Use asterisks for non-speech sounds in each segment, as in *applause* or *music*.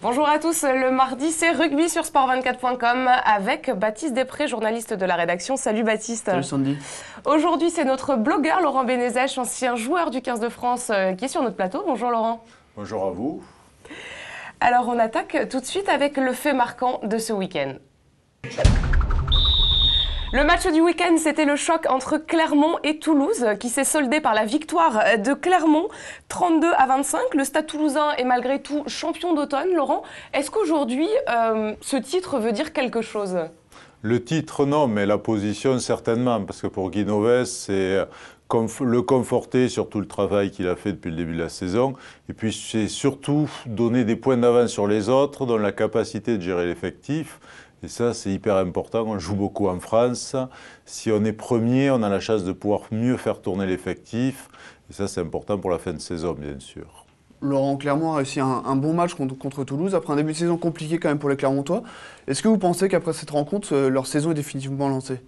Bonjour à tous, le mardi c'est rugby sur sport24.com avec Baptiste Després, journaliste de la rédaction. Salut Baptiste. Salut Sandy. Aujourd'hui c'est notre blogueur Laurent Bénézèche, ancien joueur du 15 de France euh, qui est sur notre plateau. Bonjour Laurent. Bonjour à vous. Alors on attaque tout de suite avec le fait marquant de ce week-end. Le match du week-end, c'était le choc entre Clermont et Toulouse, qui s'est soldé par la victoire de Clermont, 32 à 25. Le Stade toulousain est malgré tout champion d'automne. Laurent, est-ce qu'aujourd'hui, euh, ce titre veut dire quelque chose Le titre, non, mais la position, certainement, parce que pour Guy c'est euh, le conforter sur tout le travail qu'il a fait depuis le début de la saison. Et puis, c'est surtout donner des points d'avance sur les autres, dans la capacité de gérer l'effectif. Et ça, c'est hyper important. On joue beaucoup en France. Si on est premier, on a la chance de pouvoir mieux faire tourner l'effectif. Et ça, c'est important pour la fin de saison, bien sûr. Laurent Clermont a réussi un, bon match contre, Toulouse, après un début de saison compliqué quand même pour les Clermontois. Est-ce que vous pensez qu'après cette rencontre, euh, leur saison est définitivement lancée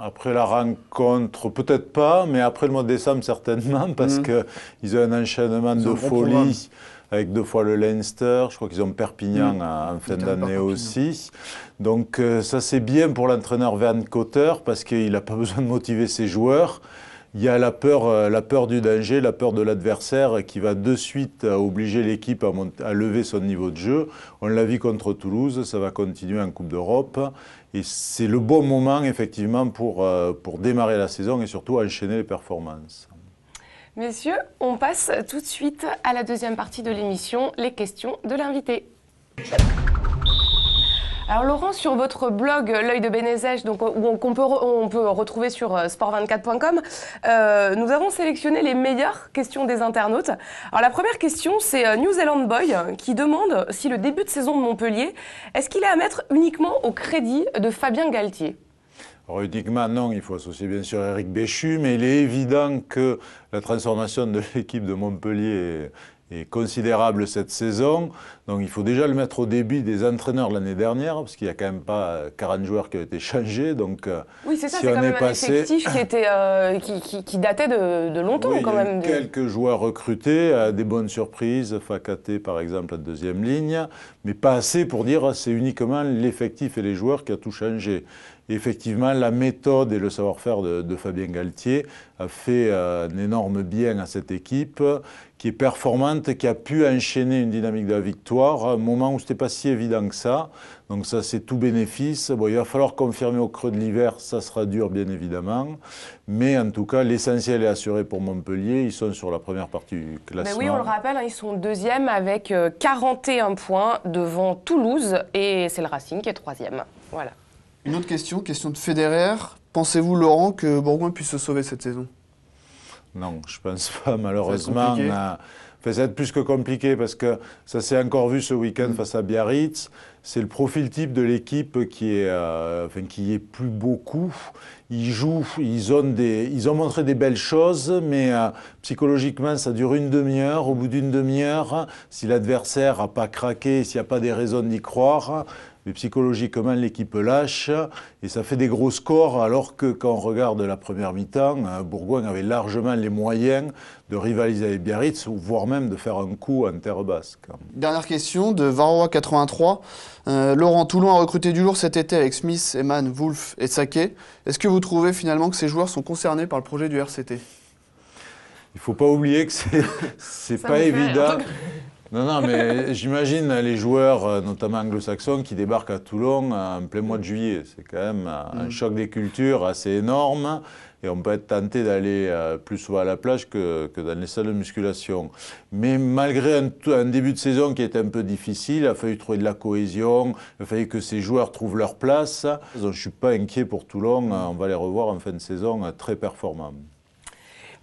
après la rencontre, peut-être pas, mais après le mois de décembre, certainement, *laughs* parce mmh. que qu'ils ont un enchaînement de folie avec deux fois le Leinster. Je crois qu'ils ont Perpignan mmh. en fin d'année aussi. Donc euh, ça c'est bien pour l'entraîneur Van Cotter parce qu'il n'a pas *laughs* besoin de motiver ses joueurs. Il y a euh, la peur, du danger, la peur de l'adversaire qui va de suite obliger l'équipe à, lever son niveau de jeu. On l'a vu contre Toulouse, ça va continuer en Coupe d'Europe. Et c'est le bon moment, effectivement, pour euh, démarrer la saison et surtout enchaîner les performances. Messieurs, on passe tout de suite à la deuxième partie de l'émission, les questions de l'invité. Alors Laurent, sur votre blog L'œil de Bénézèche, donc où on, peut, retrouver sur euh, sport24.com, euh, nous avons sélectionné les meilleures questions des internautes. Alors la première question, c'est euh, New Zealand Boy qui demande si le début de saison de Montpellier, est-ce qu'il est à mettre uniquement au crédit de Fabien Galtier Rudigman, non, il faut associer bien sûr Eric Béchu, mais il est évident que la transformation de l'équipe de Montpellier est, considérable cette saison. Donc il faut déjà le mettre au débit des entraîneurs l'année dernière, parce qu'il n'y a quand même pas 40 joueurs qui ont été changés. Donc, euh, oui, c'est ça, c'est quand même un effectif qui, était, euh, qui, qui, qui, datait de, longtemps quand même. Quelques joueurs recrutés, à des bonnes surprises, Facaté par exemple à deuxième ligne, mais pas assez pour dire c'est uniquement l'effectif et les joueurs qui a tout changé effectivement, la méthode et le savoir-faire de, Fabien Galtier a fait euh, un énorme bien à cette équipe qui est performante, qui a pu enchaîner une dynamique de la victoire, à un moment où ce n'était pas si évident que ça. Donc ça, c'est tout bénéfice. Bon, il va falloir confirmer au creux de l'hiver, ça sera dur, bien évidemment. Mais en tout cas, l'essentiel est assuré pour Montpellier. Ils sont sur la première partie du classement. oui, on le rappelle, hein, ils sont deuxième avec 41 euh, points devant Toulouse et c'est le Racing qui est troisième. Voilà. Une autre question, question de Federer. Pensez-vous, Laurent, que Bourgoin puisse se sauver cette saison Non, je pense pas, *laughs* malheureusement. ça va être plus que compliqué parce que ça s'est encore vu ce week-end mm. face à Biarritz. C'est le profil type de l'équipe qui est, euh, enfin, qui est plus beaucoup. Ils jouent, ils ont, des, ils ont montré des belles choses, mais euh, psychologiquement, ça dure une demi-heure. Au bout d'une demi-heure, si l'adversaire n'a pas craqué, s'il n'y a pas des raisons d'y croire, mais psychologiquement, l'équipe lâche et ça fait des gros scores, alors que quand on regarde la première mi-temps, euh, Bourgogne avait largement les moyens de rivaliser avec Biarritz, voire même de faire un coup en terre basque. Dernière question de Varroa 83. Euh, Laurent Toulon a recruté du lourd cet été avec Smith, Eman, Wolf et Sake. Est-ce que vous trouvez finalement que ces joueurs sont concernés par le projet du RCT il ne faut pas oublier que ce n'est pas évident. Non, non, mais *laughs* j'imagine les joueurs, euh, notamment anglo-saxons, qui débarquent à Toulon en plein mois de juillet. C'est quand même un mm. choc des cultures assez énorme. Et on peut être tenté d'aller euh, plus souvent à la plage que, dans les salles de musculation. Mais malgré un, début de saison qui était un peu difficile, il a fallu trouver de la cohésion, il a fallu que ces joueurs trouvent leur place. je ne suis pas inquiet pour Toulon. Mm. On va les revoir en fin de saison euh, très performants.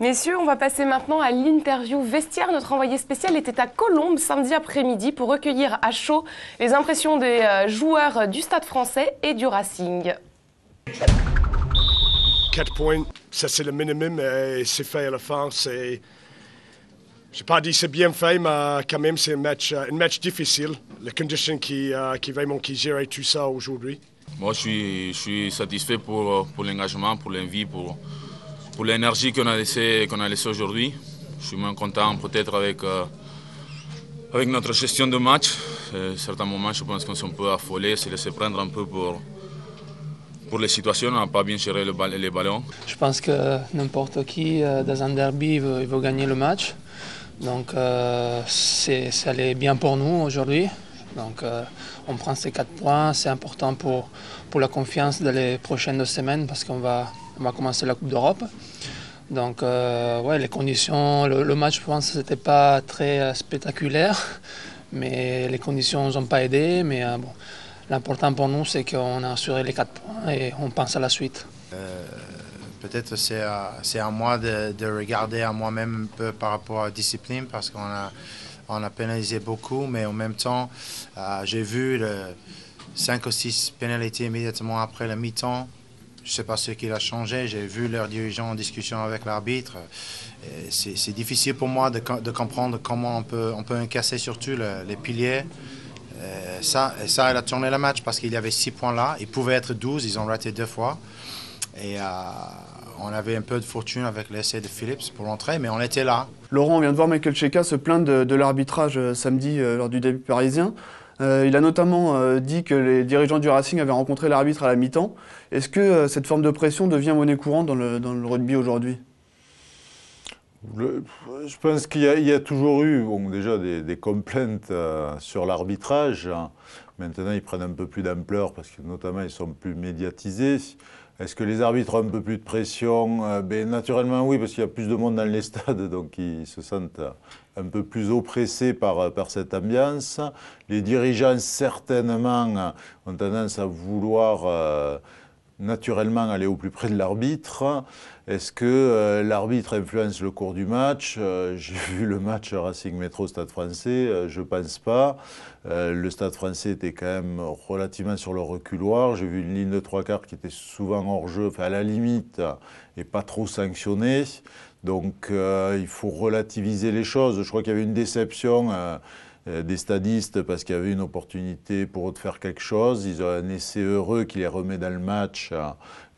Messieurs, on va passer maintenant à l'interview vestiaire. Notre envoyé spécial était à Colombes samedi après-midi pour recueillir à chaud les impressions des euh, joueurs du Stade français et du Racing. 4 points, ça c'est le minimum et c'est fait à la fin. C'est... Je n'ai pas dit c'est bien fait, mais quand même c'est un match, euh, un match difficile. Les conditions qui, euh, qui vraiment qui tout ça aujourd'hui. Moi je suis, je suis satisfait pour, pour l'engagement, pour l'envie, pour, pour l'énergie qu'on a laissée laissé aujourd'hui. Je suis moins content peut-être avec, euh, avec notre gestion de match. Euh, certains moments, je pense qu'on s'est un peu affolé, s'est laissé prendre un peu pour, pour les situations, on n'a pas bien géré le les ballons. Je pense que n'importe qui euh, dans un derby il veut, gagner le match. Donc ça allait bien pour nous aujourd'hui. Donc on prend ces quatre points, c'est important pour, pour la confiance dans les prochaines semaines parce qu'on va on va commencer la Coupe d'Europe. Donc, euh, ouais, les conditions, le, match, je pense, c'était pas très euh, spectaculaire, *laughs* mais les conditions nous ont pas aidé. Mais euh, l'important pour nous, c'est qu'on a assuré les quatre points et on pense à la suite. Peut-être c'est à, moi de, regarder à moi-même un peu par rapport à la discipline, parce qu'on a, on a pénalisé beaucoup, mais en même temps, j'ai vu le 5 ou 6 pénalités immédiatement après la mi-temps je ne sais pas ce qu'il a changé. J'ai vu leurs dirigeants en discussion avec l'arbitre. C'est difficile pour moi de, comprendre comment on peut, on peut incasser surtout les piliers. Euh, ça, elle ça, a tourné le match parce qu'il y avait six points là. Ils pouvaient être 12, ils ont raté deux fois. Et euh, on avait un peu de fortune avec l'essai de Phillips pour l'entrée, mais on était là. Laurent, on vient de voir Michael Cheka se plaindre de, l'arbitrage euh, samedi lors du début parisien. Euh, il a notamment euh, dit que les dirigeants du Racing avaient rencontré l'arbitre à la mi-temps. Est-ce que euh, cette forme de pression devient monnaie courante dans le, rugby aujourd'hui Je pense qu'il y, a toujours eu déjà des, des complaintes sur l'arbitrage. Hein. Maintenant, ils prennent un peu plus d'ampleur parce que notamment, ils sont plus médiatisés. Est-ce que les arbitres ont un peu plus de pression euh, ben, Naturellement, oui, parce qu'il y a plus de monde dans les *laughs* stades, donc ils se sentent un peu plus oppressés par, par cette ambiance. Les dirigeants, certainement, ont tendance à vouloir euh, naturellement aller au plus près de l'arbitre. Est-ce que euh, l'arbitre influence le cours du match euh, J'ai *laughs* vu le match Racing Métro Stade français, euh, je pense pas. le Stade français était quand même relativement sur le reculoir. J'ai vu une ligne de trois quarts qui était souvent hors jeu, à la limite, et pas trop sanctionnée. Donc il faut relativiser les choses. Je crois qu'il y avait une déception. Euh, des stadistes parce qu'il y avait une opportunité pour eux de faire quelque chose. Ils ont un essai heureux qui les remet dans le match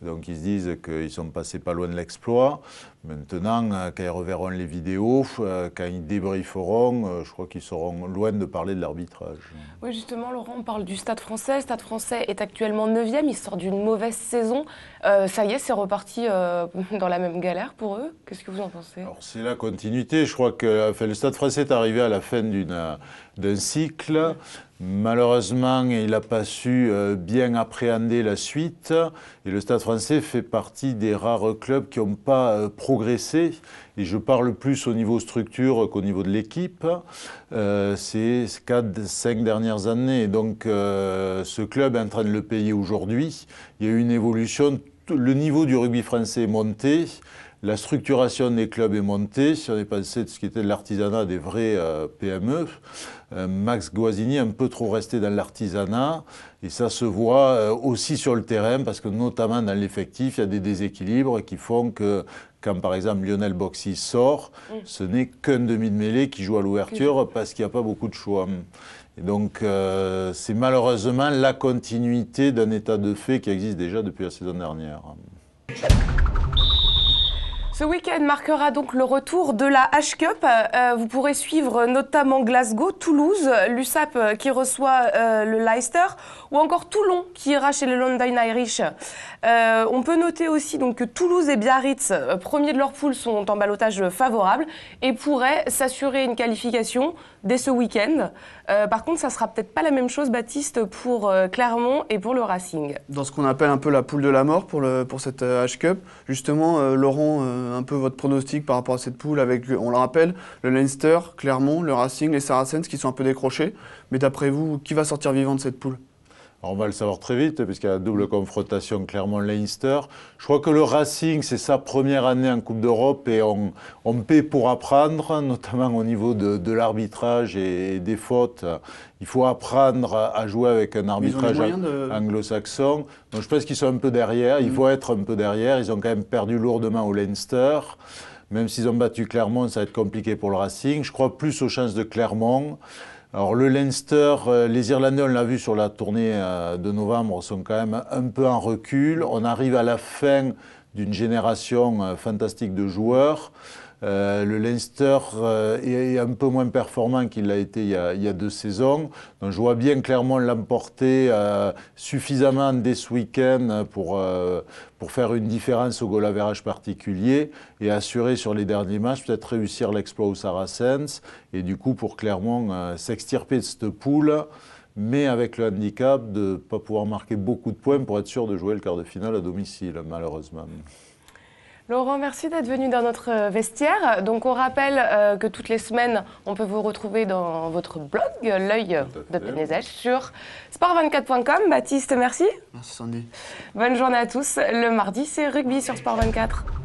donc ils se disent qu'ils sont passés pas loin de l'exploit. Maintenant, euh, quand ils reverront les vidéos, euh, quand ils débrieferont, euh, je crois qu'ils seront loin de parler de l'arbitrage. Oui, justement, Laurent, on parle du Stade français. Le Stade français est actuellement 9e, il sort d'une mauvaise saison. ça y est, c'est reparti *laughs* dans la même galère pour eux. Qu'est-ce que vous en pensez c'est la continuité. Je crois que le Stade français est arrivé à la fin d'un cycle. Malheureusement, il n'a pas su euh, bien appréhender la suite et le Stade français fait partie des rares clubs qui n'ont pas euh, progressé. Et je parle plus au niveau structure qu'au niveau de l'équipe euh, ces des cinq dernières années. Donc euh, ce club est en train de le payer aujourd'hui. Il y a eu une évolution. Le niveau du rugby français est monté. La structuration des clubs est montée. Si on est passé de ce qui était de l'artisanat des vrais euh, PME, euh, Max Guazzini un peu trop resté dans l'artisanat. Et ça se voit euh, aussi sur le terrain, parce que notamment dans l'effectif, il y a des déséquilibres qui font que quand par exemple Lionel Boxy sort, ce n'est qu'un demi de mêlée qui joue à l'ouverture parce qu'il n'y a pas beaucoup de choix. Et donc c'est malheureusement la continuité d'un état de fait qui existe déjà depuis la saison dernière. Ce week-end marquera donc le retour de la H-Cup. Euh, euh, vous pourrez suivre notamment Glasgow, Toulouse, l'USAP euh, qui reçoit le Leicester ou encore Toulon qui ira chez le London Irish. on peut noter aussi donc, que Toulouse et Biarritz, premiers de leur poule, sont en balotage favorable et pourraient s'assurer une qualification dès ce week-end. par contre, ça sera peut-être pas la même chose, Baptiste, pour Clermont et pour le Racing. Dans ce qu'on appelle un peu la poule de la mort pour, pour cette H-Cup, justement, Laurent euh, un peu votre pronostic par rapport à cette poule avec, on le rappelle, le Leinster, Clermont, le Racing, les Saracens qui sont un peu décrochés. Mais d'après vous, qui va sortir vivant de cette poule on va le savoir très vite, puisqu'il y a la double confrontation Clermont-Leinster. Je crois que le Racing, c'est sa première année en Coupe d'Europe et on, paie pour apprendre, notamment au niveau de, l'arbitrage et, des fautes. Il faut apprendre à, jouer avec un arbitrage anglo-saxon. Donc je pense qu'ils sont un peu derrière, il mm. faut être un peu derrière. Ils ont quand même perdu lourdement au Leinster. Même s'ils ont battu Clermont, ça va être compliqué pour le Racing. Je crois plus aux chances de Clermont. Alors le Leinster, euh, les Irlandais, on l'a vu sur la tournée euh, de novembre, sont quand même un peu en recul. On arrive à la fin d'une génération euh, fantastique de joueurs. Euh, le Leinster euh, est un peu moins performant qu'il l'a été il y, a, deux saisons. Donc je vois bien clairement l'emporter euh, suffisamment dès ce week-end pour, pour faire une différence au goal average particulier et assurer sur les derniers matchs, peut-être réussir l'exploit aux Saracens. Et du coup, pour clairement s'extirper de cette poule mais avec le handicap de ne pas pouvoir marquer beaucoup de points pour être sûr de jouer le quart de finale à domicile, malheureusement. Laurent, merci d'être venu dans notre euh, vestiaire. Donc, on rappelle euh, que toutes les semaines, on peut vous retrouver dans votre blog, L'œil de Pénézèche, sur sport24.com. Baptiste, merci. Merci, Sandy. Bonne journée à tous. Le mardi, c'est rugby sur Sport24.